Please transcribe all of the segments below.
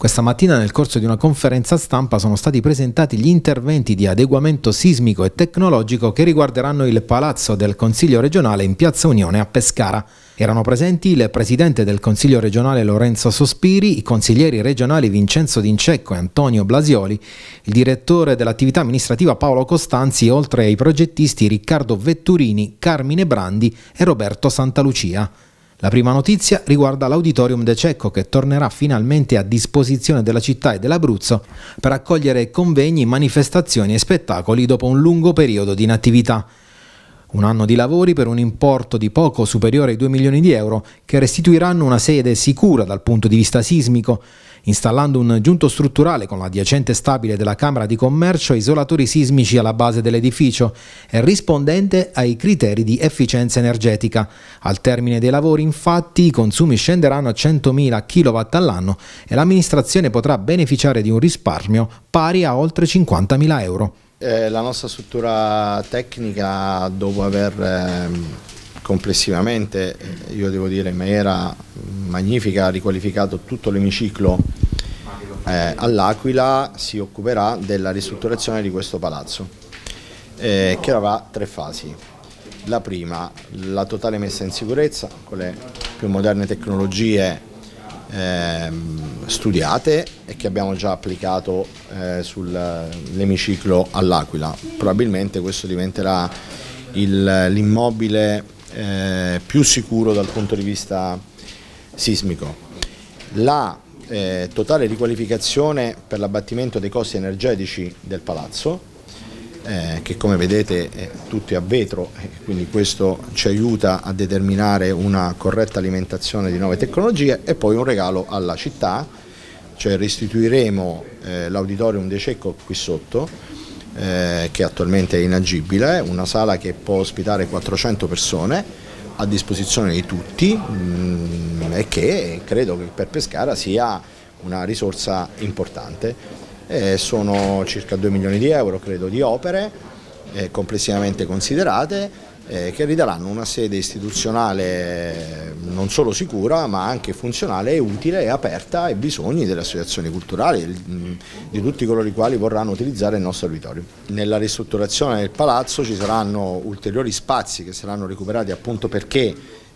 Questa mattina nel corso di una conferenza stampa sono stati presentati gli interventi di adeguamento sismico e tecnologico che riguarderanno il palazzo del Consiglio regionale in Piazza Unione a Pescara. Erano presenti il presidente del Consiglio regionale Lorenzo Sospiri, i consiglieri regionali Vincenzo D'Incecco e Antonio Blasioli, il direttore dell'attività amministrativa Paolo Costanzi, oltre ai progettisti Riccardo Vetturini, Carmine Brandi e Roberto Santalucia. La prima notizia riguarda l'Auditorium De Cecco che tornerà finalmente a disposizione della città e dell'Abruzzo per accogliere convegni, manifestazioni e spettacoli dopo un lungo periodo di inattività. Un anno di lavori per un importo di poco superiore ai 2 milioni di euro che restituiranno una sede sicura dal punto di vista sismico Installando un giunto strutturale con l'adiacente stabile della Camera di Commercio, e isolatori sismici alla base dell'edificio e rispondente ai criteri di efficienza energetica. Al termine dei lavori, infatti, i consumi scenderanno a 100.000 kW all'anno e l'amministrazione potrà beneficiare di un risparmio pari a oltre 50.000 euro. Eh, la nostra struttura tecnica, dopo aver... Ehm complessivamente eh, io devo dire in maniera magnifica ha riqualificato tutto l'emiciclo eh, all'Aquila si occuperà della ristrutturazione di questo palazzo eh, che avrà tre fasi la prima la totale messa in sicurezza con le più moderne tecnologie eh, studiate e che abbiamo già applicato eh, sull'emiciclo all'Aquila probabilmente questo diventerà l'immobile eh, più sicuro dal punto di vista sismico. La eh, totale riqualificazione per l'abbattimento dei costi energetici del palazzo, eh, che come vedete è tutto a vetro, quindi questo ci aiuta a determinare una corretta alimentazione di nuove tecnologie e poi un regalo alla città, cioè restituiremo eh, l'auditorium De Cecco qui sotto, eh, che attualmente è inagibile, una sala che può ospitare 400 persone a disposizione di tutti mh, mm, e che credo che per Pescara sia una risorsa importante. Eh, sono circa 2 milioni di euro credo di opere eh, complessivamente considerate eh, che ridaranno una sede istituzionale eh, non solo sicura ma anche funzionale e utile e aperta ai bisogni delle associazioni culturali mm, di tutti coloro i quali vorranno utilizzare il nostro territorio. Nella ristrutturazione del palazzo ci saranno ulteriori spazi che saranno recuperati appunto perché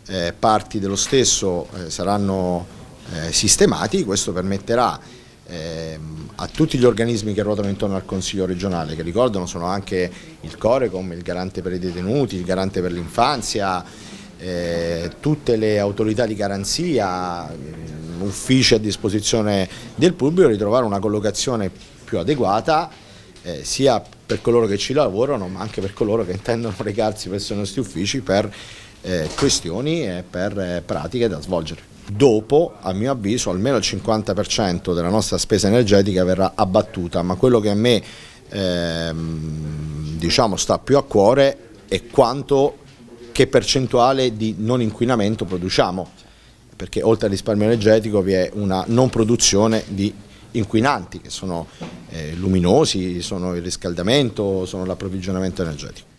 eh, parti dello stesso eh, saranno eh, sistemati, questo permetterà ehm, a tutti gli organismi che ruotano intorno al Consiglio regionale, che ricordano sono anche il Corecom, il garante per i detenuti, il garante per l'infanzia, eh, tutte le autorità di garanzia, ehm, uffici a disposizione del pubblico, ritrovare una collocazione più adeguata eh, sia per coloro che ci lavorano ma anche per coloro che intendono recarsi presso i nostri uffici per eh, questioni e per eh, pratiche da svolgere dopo a mio avviso almeno il 50% della nostra spesa energetica verrà abbattuta, ma quello che a me ehm, diciamo, sta più a cuore è quanto, che percentuale di non inquinamento produciamo, perché oltre al risparmio energetico vi è una non produzione di inquinanti che sono eh, luminosi, sono il riscaldamento, sono l'approvvigionamento energetico.